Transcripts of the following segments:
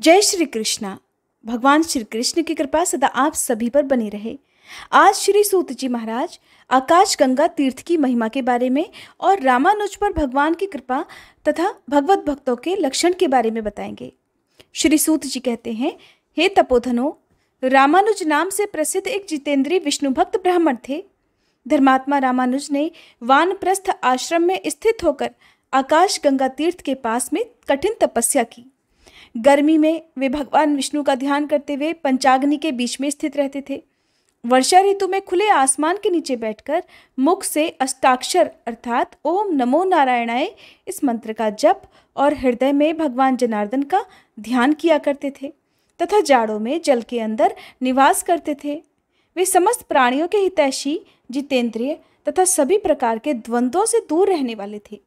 जय श्री कृष्णा भगवान श्री कृष्ण की कृपा सदा आप सभी पर बनी रहे आज श्री सूत जी महाराज आकाश गंगा तीर्थ की महिमा के बारे में और रामानुज पर भगवान की कृपा तथा भगवत भक्तों के लक्षण के बारे में बताएंगे श्री सूत जी कहते हैं हे तपोधनो रामानुज नाम से प्रसिद्ध एक जितेंद्रीय विष्णु भक्त ब्राह्मण थे धर्मात्मा रामानुज ने वानप्रस्थ आश्रम में स्थित होकर आकाश गंगा तीर्थ के पास में कठिन तपस्या की गर्मी में वे भगवान विष्णु का ध्यान करते हुए पंचाग्नि के बीच में स्थित रहते थे वर्षा ऋतु में खुले आसमान के नीचे बैठकर मुख से अष्टाक्षर अर्थात ओम नमो नारायणाय इस मंत्र का जप और हृदय में भगवान जनार्दन का ध्यान किया करते थे तथा जाड़ों में जल के अंदर निवास करते थे वे समस्त प्राणियों के हितैषी जितेंद्रिय तथा सभी प्रकार के द्वंद्वों से दूर रहने वाले थे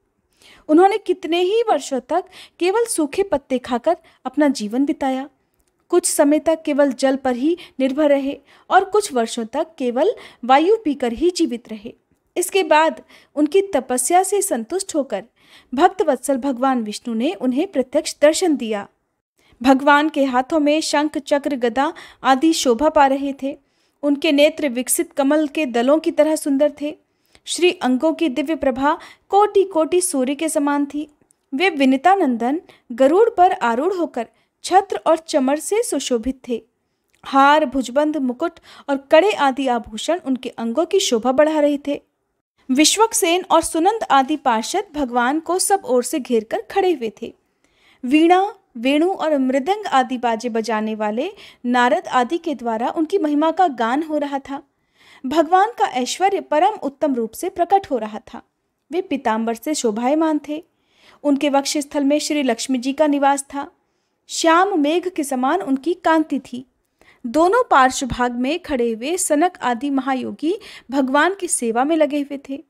उन्होंने कितने ही वर्षों तक केवल सूखे पत्ते खाकर अपना जीवन बिताया कुछ समय तक केवल जल पर ही निर्भर रहे और कुछ वर्षों तक केवल वायु पीकर ही जीवित रहे इसके बाद उनकी तपस्या से संतुष्ट होकर भक्त वत्सल भगवान विष्णु ने उन्हें प्रत्यक्ष दर्शन दिया भगवान के हाथों में शंख चक्र गदा आदि शोभा पा रहे थे उनके नेत्र विकसित कमल के दलों की तरह सुंदर थे श्री अंगों की दिव्य प्रभा कोटि कोटि सूर्य के समान थी वे विनिता नंदन गरुड़ पर आरूढ़ होकर छत्र और चमर से सुशोभित थे हार भुजबंद मुकुट और कड़े आदि आभूषण उनके अंगों की शोभा बढ़ा रहे थे विश्वक सेन और सुनंद आदि पार्षद भगवान को सब ओर से घेर कर खड़े हुए थे वीणा वेणु और मृदंग आदि बाजे बजाने वाले नारद आदि के द्वारा उनकी महिमा का गान हो रहा था भगवान का ऐश्वर्य परम उत्तम रूप से प्रकट हो रहा था वे पीताम्बर से शोभायमान थे उनके वक्षस्थल में श्री लक्ष्मी जी का निवास था श्याम मेघ के समान उनकी कांति थी दोनों पार्श्व भाग में खड़े हुए सनक आदि महायोगी भगवान की सेवा में लगे हुए थे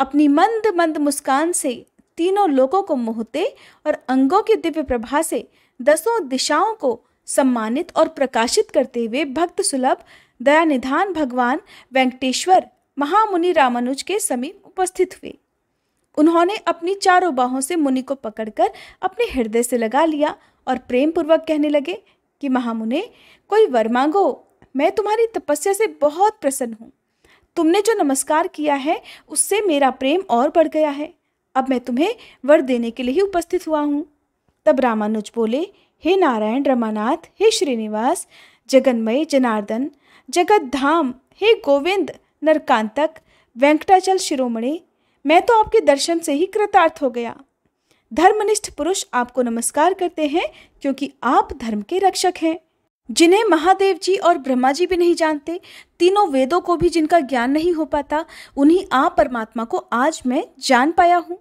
अपनी मंद मंद मुस्कान से तीनों लोगों को मोहते और अंगों के दिव्य प्रभा से दसों दिशाओं को सम्मानित और प्रकाशित करते हुए भक्त सुलभ दया निधान भगवान वेंकटेश्वर महामुनि रामानुज के समीप उपस्थित हुए उन्होंने अपनी चारों बाहों से मुनि को पकड़कर अपने हृदय से लगा लिया और प्रेम पूर्वक कहने लगे कि महामुने कोई वर मांगो मैं तुम्हारी तपस्या से बहुत प्रसन्न हूँ तुमने जो नमस्कार किया है उससे मेरा प्रेम और बढ़ गया है अब मैं तुम्हें वर देने के लिए ही उपस्थित हुआ हूँ तब रामानुज बोले हे नारायण रमानाथ हे श्रीनिवास जगन्मय जनार्दन जगत धाम हे गोविंद नरकांतक वेंकटाचल शिरोमणि मैं तो आपके दर्शन से ही कृतार्थ हो गया धर्मनिष्ठ पुरुष आपको नमस्कार करते हैं क्योंकि आप धर्म के रक्षक हैं जिन्हें महादेव जी और ब्रह्मा जी भी नहीं जानते तीनों वेदों को भी जिनका ज्ञान नहीं हो पाता उन्हीं आप परमात्मा को आज मैं जान पाया हूँ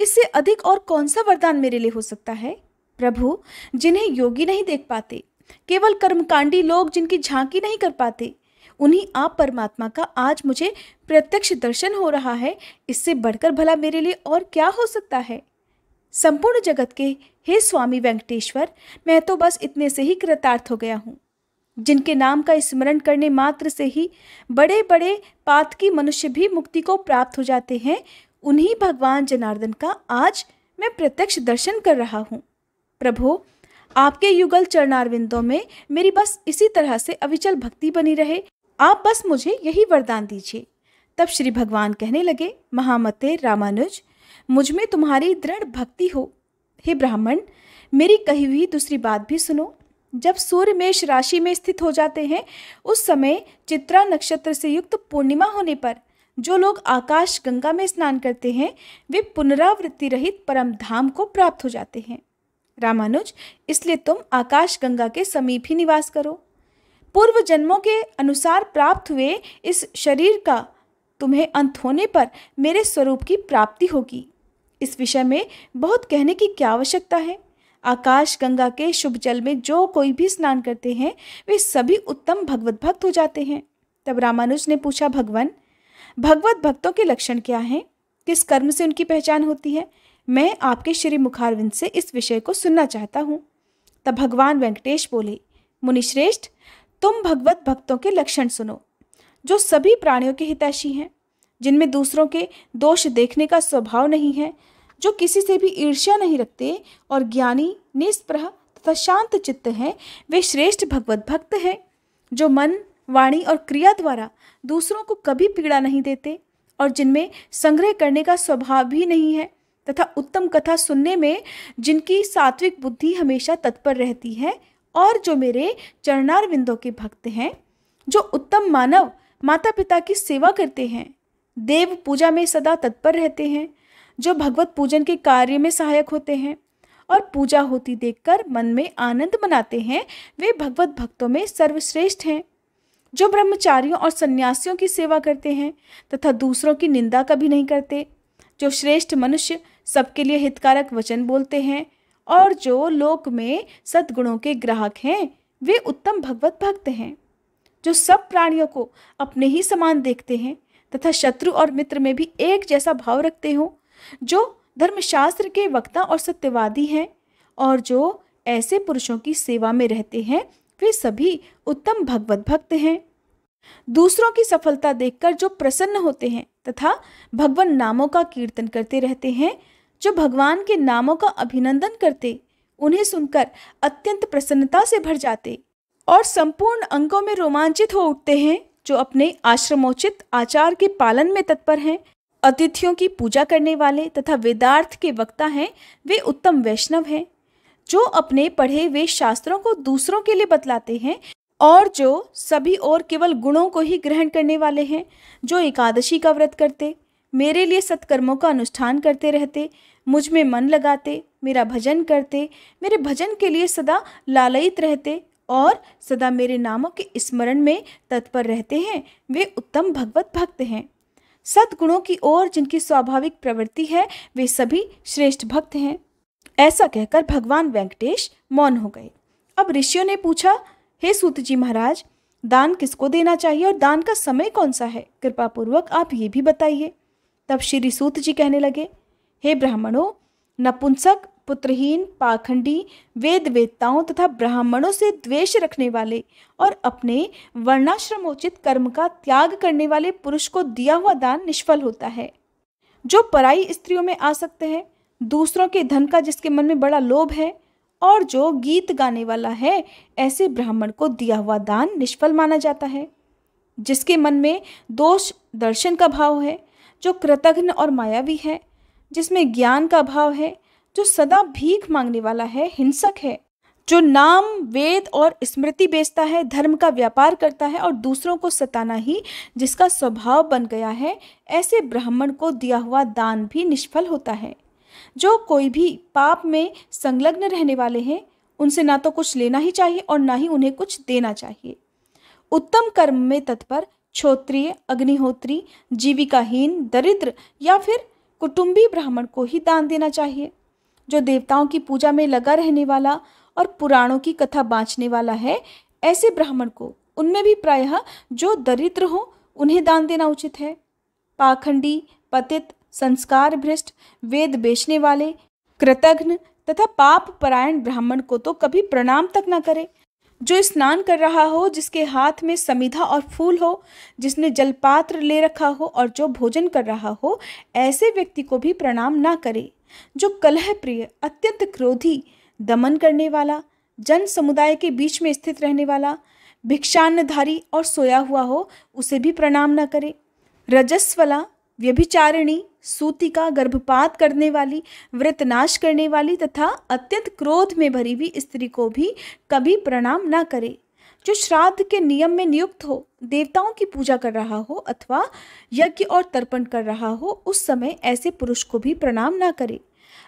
इससे अधिक और कौन सा वरदान मेरे लिए हो सकता है प्रभु जिन्हें योगी नहीं देख पाते केवल कर्मकांडी लोग जिनकी झांकी नहीं कर पाते उन्हीं आप परमात्मा का आज मुझे प्रत्यक्ष दर्शन हो रहा है इससे बढ़कर भला मेरे लिए और क्या हो सकता है संपूर्ण जगत के हे स्वामी वेंकटेश्वर मैं तो बस इतने से ही कृतार्थ हो गया हूँ जिनके नाम का स्मरण करने मात्र से ही बड़े बड़े पात की मनुष्य भी मुक्ति को प्राप्त हो जाते हैं उन्हीं भगवान जनार्दन का आज मैं प्रत्यक्ष दर्शन कर रहा हूँ प्रभो आपके युगल चरणारविंदों में मेरी बस इसी तरह से अविचल भक्ति बनी रहे आप बस मुझे यही वरदान दीजिए तब श्री भगवान कहने लगे महामते रामानुज मुझ में तुम्हारी दृढ़ भक्ति हो हे ब्राह्मण मेरी कही हुई दूसरी बात भी सुनो जब सूर्य मेष राशि में स्थित हो जाते हैं उस समय चित्रा नक्षत्र से युक्त पूर्णिमा होने पर जो लोग आकाश गंगा में स्नान करते हैं वे पुनरावृत्ति रहित परम धाम को प्राप्त हो जाते हैं रामानुज इसलिए तुम आकाश गंगा के समीप ही निवास करो पूर्व जन्मों के अनुसार प्राप्त हुए इस शरीर का तुम्हें अंत होने पर मेरे स्वरूप की प्राप्ति होगी इस विषय में बहुत कहने की क्या आवश्यकता है आकाश गंगा के शुभ जल में जो कोई भी स्नान करते हैं वे सभी उत्तम भगवत भक्त हो जाते हैं तब रामानुज ने पूछा भगवान भगवत भक्तों के लक्षण क्या हैं किस कर्म से उनकी पहचान होती है मैं आपके श्री मुखारविंद से इस विषय को सुनना चाहता हूँ तब भगवान वेंकटेश बोले मुनिश्रेष्ठ तुम भगवत भक्तों के लक्षण सुनो जो सभी प्राणियों के हितैषी हैं जिनमें दूसरों के दोष देखने का स्वभाव नहीं है जो किसी से भी ईर्ष्या नहीं रखते और ज्ञानी निष्प्रह तथा शांत चित्त हैं वे श्रेष्ठ भगवत भक्त हैं जो मन वाणी और क्रिया द्वारा दूसरों को कभी पीड़ा नहीं देते और जिनमें संग्रह करने का स्वभाव भी नहीं है तथा उत्तम कथा सुनने में जिनकी सात्विक बुद्धि हमेशा तत्पर रहती है और जो मेरे चरणार विंदों के भक्त हैं जो उत्तम मानव माता पिता की सेवा करते हैं देव पूजा में सदा तत्पर रहते हैं जो भगवत पूजन के कार्य में सहायक होते हैं और पूजा होती देखकर मन में आनंद मनाते हैं वे भगवत भक्तों में सर्वश्रेष्ठ हैं जो ब्रह्मचारियों और सन्यासियों की सेवा करते हैं तथा दूसरों की निंदा कभी नहीं करते जो श्रेष्ठ मनुष्य सबके लिए हितकारक वचन बोलते हैं और जो लोक में सद्गुणों के ग्राहक हैं वे उत्तम भगवत भक्त हैं जो सब प्राणियों को अपने ही समान देखते हैं तथा शत्रु और मित्र में भी एक जैसा भाव रखते हों जो धर्मशास्त्र के वक्ता और सत्यवादी हैं और जो ऐसे पुरुषों की सेवा में रहते हैं वे सभी उत्तम भगवत भक्त हैं दूसरों की सफलता देखकर जो प्रसन्न होते हैं तथा भगवान नामों का कीर्तन करते रहते हैं जो भगवान के नामों का अभिनंदन करते उन्हें सुनकर अत्यंत प्रसन्नता से भर जाते और संपूर्ण अंगों में रोमांचित हो उठते हैं जो अपने आश्रमोचित आचार के पालन में तत्पर हैं अतिथियों की पूजा करने वाले तथा वेदार्थ के वक्ता हैं वे उत्तम वैष्णव हैं जो अपने पढ़े हुए शास्त्रों को दूसरों के लिए बतलाते हैं और जो सभी और केवल गुणों को ही ग्रहण करने वाले हैं जो एकादशी का व्रत करते मेरे लिए सत्कर्मों का अनुष्ठान करते रहते मुझ में मन लगाते मेरा भजन करते मेरे भजन के लिए सदा लालयित रहते और सदा मेरे नामों के स्मरण में तत्पर रहते हैं वे उत्तम भगवत भक्त हैं सद्गुणों की ओर जिनकी स्वाभाविक प्रवृत्ति है वे सभी श्रेष्ठ भक्त हैं ऐसा कहकर भगवान वेंकटेश मौन हो गए अब ऋषियों ने पूछा हे सूत जी महाराज दान किसको देना चाहिए और दान का समय कौन सा है कृपा पूर्वक आप ये भी बताइए तब श्री सूत जी कहने लगे हे ब्राह्मणों नपुंसक पुत्रहीन पाखंडी वेद वेदताओं तथा ब्राह्मणों से द्वेष रखने वाले और अपने वर्णाश्रमोचित कर्म का त्याग करने वाले पुरुष को दिया हुआ दान निष्फल होता है जो पराई स्त्रियों में आ सकते हैं दूसरों के धन का जिसके मन में बड़ा लोभ है और जो गीत गाने वाला है ऐसे ब्राह्मण को दिया हुआ दान निष्फल माना जाता है जिसके मन में दोष दर्शन का भाव है जो कृतघ्न और मायावी है जिसमें ज्ञान का भाव है जो सदा भीख मांगने वाला है हिंसक है जो नाम वेद और स्मृति बेचता है धर्म का व्यापार करता है और दूसरों को सताना ही जिसका स्वभाव बन गया है ऐसे ब्राह्मण को दिया हुआ दान भी निष्फल होता है जो कोई भी पाप में संलग्न रहने वाले हैं उनसे ना तो कुछ लेना ही चाहिए और ना ही उन्हें कुछ देना चाहिए उत्तम कर्म में तत्पर क्षोत्रिय अग्निहोत्री जीविकाहीन दरिद्र या फिर कुटुंबी ब्राह्मण को ही दान देना चाहिए जो देवताओं की पूजा में लगा रहने वाला और पुराणों की कथा बाँचने वाला है ऐसे ब्राह्मण को उनमें भी प्रायः जो दरिद्र हो उन्हें दान देना उचित है पाखंडी पतित संस्कार भ्रष्ट वेद बेचने वाले कृतघ्न तथा पाप परायण ब्राह्मण को तो कभी प्रणाम तक न करे जो स्नान कर रहा हो जिसके हाथ में समिधा और फूल हो जिसने जलपात्र ले रखा हो और जो भोजन कर रहा हो ऐसे व्यक्ति को भी प्रणाम ना करे जो कलह प्रिय अत्यंत क्रोधी दमन करने वाला जन समुदाय के बीच में स्थित रहने वाला भिक्षान्नधारी और सोया हुआ हो उसे भी प्रणाम न करे रजस्वला व्यभिचारिणी सूती का गर्भपात करने वाली व्रतनाश करने वाली तथा अत्यंत क्रोध में भरी हुई स्त्री को भी कभी प्रणाम ना करे जो श्राद्ध के नियम में नियुक्त हो देवताओं की पूजा कर रहा हो अथवा यज्ञ और तर्पण कर रहा हो उस समय ऐसे पुरुष को भी प्रणाम ना करे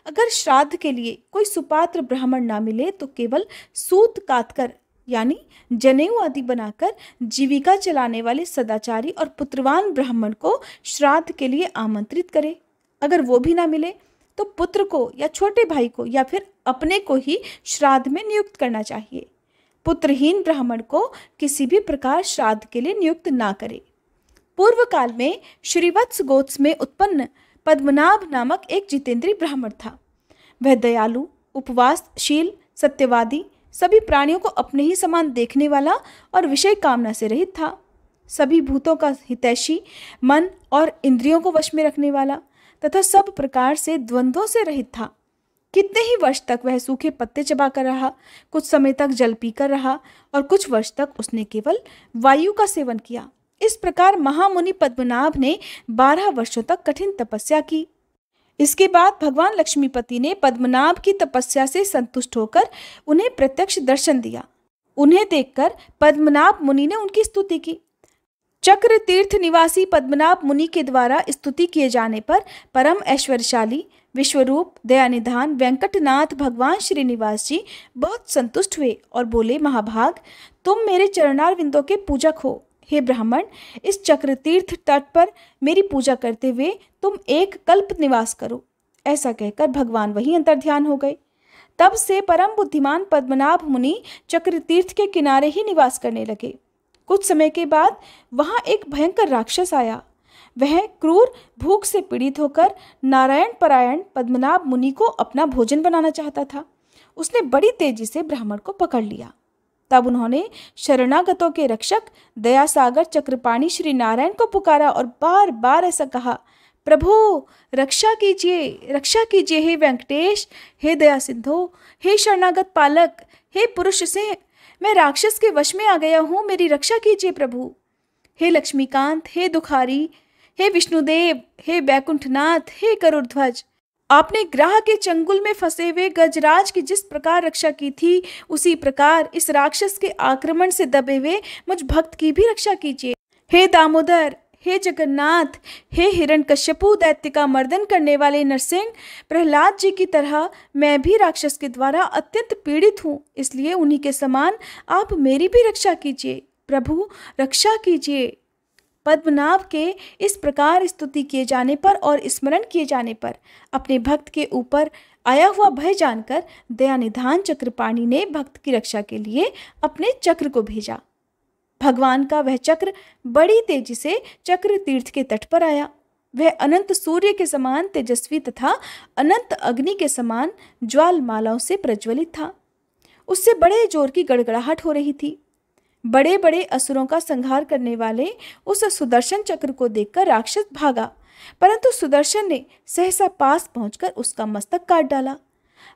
अगर श्राद्ध के लिए कोई सुपात्र ब्राह्मण ना मिले तो केवल सूत कातकर यानी जनेऊ आदि बनाकर जीविका चलाने वाले सदाचारी और पुत्रवान ब्राह्मण को श्राद्ध के लिए आमंत्रित करे अगर वो भी ना मिले तो पुत्र को या छोटे भाई को या फिर अपने को ही श्राद्ध में नियुक्त करना चाहिए पुत्रहीन ब्राह्मण को किसी भी प्रकार श्राद्ध के लिए नियुक्त ना करे पूर्व काल में श्रीवत्स गोत्स में उत्पन्न पद्मनाभ नामक एक जितेंद्रीय ब्राह्मण था वह दयालु उपवासशील सत्यवादी सभी प्राणियों को अपने ही समान देखने वाला और विषय कामना से रहित था सभी भूतों का हितैषी मन और इंद्रियों को वश में रखने वाला तथा सब प्रकार से द्वंद्वों से रहित था कितने ही वर्ष तक वह सूखे पत्ते चबाकर रहा कुछ समय तक जल पीकर रहा और कुछ वर्ष तक उसने केवल वायु का सेवन किया इस प्रकार महामुनि पद्मनाभ ने बारह वर्षों तक कठिन तपस्या की इसके बाद भगवान लक्ष्मीपति ने पद्मनाभ की तपस्या से संतुष्ट होकर उन्हें प्रत्यक्ष दर्शन दिया उन्हें देखकर पद्मनाभ मुनि ने उनकी स्तुति की चक्र तीर्थ निवासी पद्मनाभ मुनि के द्वारा स्तुति किए जाने पर परम ऐश्वर्यशाली विश्वरूप दयानिधान वेंकटनाथ भगवान श्रीनिवास जी बहुत संतुष्ट हुए और बोले महाभाग तुम मेरे चरणार के पूजक हो हे ब्राह्मण इस चक्रतीर्थ तट पर मेरी पूजा करते हुए तुम एक कल्प निवास करो ऐसा कहकर भगवान वहीं अंतर्ध्यान हो गए तब से परम बुद्धिमान पद्मनाभ मुनि चक्रतीर्थ के किनारे ही निवास करने लगे कुछ समय के बाद वहाँ एक भयंकर राक्षस आया वह क्रूर भूख से पीड़ित होकर नारायण परायण पद्मनाभ मुनि को अपना भोजन बनाना चाहता था उसने बड़ी तेजी से ब्राह्मण को पकड़ लिया तब उन्होंने शरणागतों के रक्षक दयासागर चक्रपाणी श्री नारायण को पुकारा और बार बार ऐसा कहा प्रभु रक्षा कीजिए रक्षा कीजिए हे वेंकटेश हे दया सिद्धो हे शरणागत पालक हे पुरुष सिंह मैं राक्षस के वश में आ गया हूँ मेरी रक्षा कीजिए प्रभु हे लक्ष्मीकांत हे दुखारी हे विष्णुदेव हे बैकुंठनाथ हे करुणध्वज आपने ग्राह के चंगुल में फंसे हुए गजराज की जिस प्रकार रक्षा की थी उसी प्रकार इस राक्षस के आक्रमण से दबे हुए मुझ भक्त की भी रक्षा कीजिए हे दामोदर हे जगन्नाथ हे हिरण कश्यपु दैत्य का मर्दन करने वाले नरसिंह प्रहलाद जी की तरह मैं भी राक्षस के द्वारा अत्यंत पीड़ित हूँ इसलिए उन्हीं के समान आप मेरी भी रक्षा कीजिए प्रभु रक्षा कीजिए पद्मनाभ के इस प्रकार स्तुति किए जाने पर और स्मरण किए जाने पर अपने भक्त के ऊपर आया हुआ भय जानकर दयानिधान चक्रपाणी ने भक्त की रक्षा के लिए अपने चक्र को भेजा भगवान का वह चक्र बड़ी तेजी से चक्र तीर्थ के तट पर आया वह अनंत सूर्य के समान तेजस्वी तथा अनंत अग्नि के समान ज्वाल मालाओं से प्रज्वलित था उससे बड़े जोर की गड़गड़ाहट हो रही थी बड़े बड़े असुरों का संहार करने वाले उस सुदर्शन चक्र को देखकर राक्षस भागा परंतु सुदर्शन ने सहसा पास पहुंचकर उसका मस्तक काट डाला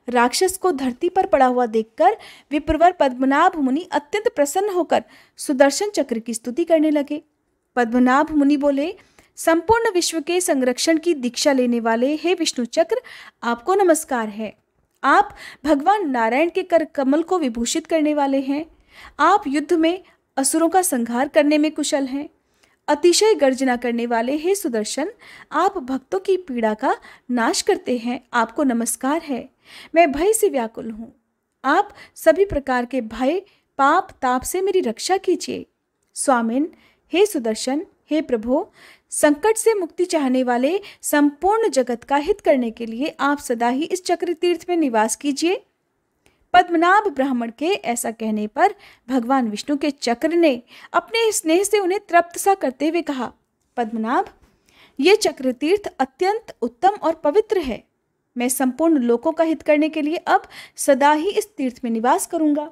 राक्षस को धरती पर पड़ा हुआ देखकर विप्रवर पद्मनाभ मुनि अत्यंत प्रसन्न होकर सुदर्शन चक्र की स्तुति करने लगे पद्मनाभ मुनि बोले संपूर्ण विश्व के संरक्षण की दीक्षा लेने वाले हे विष्णु चक्र आपको नमस्कार है आप भगवान नारायण के कर कमल को विभूषित करने वाले हैं आप युद्ध में असुरों का संहार करने में कुशल हैं अतिशय गर्जना करने वाले हे सुदर्शन आप भक्तों की पीड़ा का नाश करते हैं आपको नमस्कार है मैं भय से व्याकुल हूँ आप सभी प्रकार के भय पाप ताप से मेरी रक्षा कीजिए स्वामिन हे सुदर्शन हे प्रभो संकट से मुक्ति चाहने वाले संपूर्ण जगत का हित करने के लिए आप सदा ही इस चक्र तीर्थ में निवास कीजिए पद्मनाभ ब्राह्मण के ऐसा कहने पर भगवान विष्णु के चक्र ने अपने स्नेह से उन्हें तृप्त सा करते हुए कहा पद्मनाभ ये चक्र तीर्थ अत्यंत उत्तम और पवित्र है मैं संपूर्ण लोगों का हित करने के लिए अब सदा ही इस तीर्थ में निवास करूंगा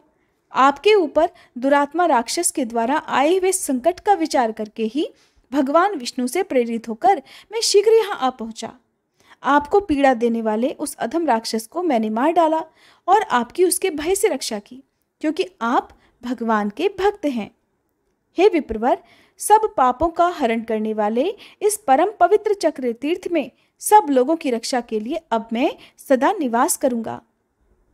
आपके ऊपर दुरात्मा राक्षस के द्वारा आए हुए संकट का विचार करके ही भगवान विष्णु से प्रेरित होकर मैं शीघ्र यहाँ आ पहुंचा आपको पीड़ा देने वाले उस अधम राक्षस को मैंने मार डाला और आपकी उसके भय से रक्षा की क्योंकि आप भगवान के भक्त हैं हे विप्रवर सब पापों का हरण करने वाले इस परम पवित्र चक्र तीर्थ में सब लोगों की रक्षा के लिए अब मैं सदा निवास करूँगा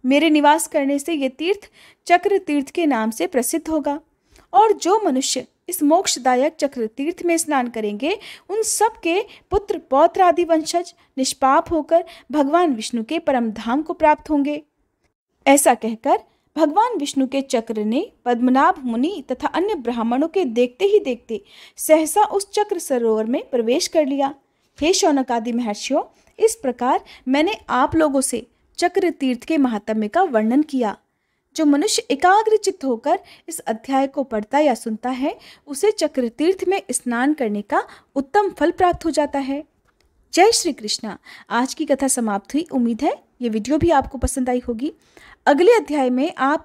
मेरे निवास करने से ये तीर्थ चक्र तीर्थ के नाम से प्रसिद्ध होगा और जो मनुष्य इस मोक्षदायक चक्र तीर्थ में स्नान करेंगे उन सब के पुत्र पौत्र आदि वंशज निष्पाप होकर भगवान विष्णु के परम धाम को प्राप्त होंगे ऐसा कहकर भगवान विष्णु के चक्र ने पद्मनाभ मुनि तथा अन्य ब्राह्मणों के देखते ही देखते सहसा उस चक्र सरोवर में प्रवेश कर लिया हे शौनक आदि महर्षियों इस प्रकार मैंने आप लोगों से चक्र तीर्थ के महात्म्य का वर्णन किया जो मनुष्य एकाग्रचित होकर इस अध्याय को पढ़ता या सुनता है उसे चक्रतीर्थ में स्नान करने का उत्तम फल प्राप्त हो जाता है जय श्री कृष्णा आज की कथा समाप्त हुई उम्मीद है ये वीडियो भी आपको पसंद आई होगी अगले अध्याय में आप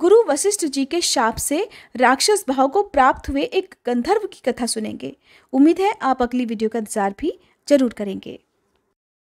गुरु वशिष्ठ जी के शाप से राक्षस भाव को प्राप्त हुए एक गंधर्व की कथा सुनेंगे उम्मीद है आप अगली वीडियो का इंतजार भी जरूर करेंगे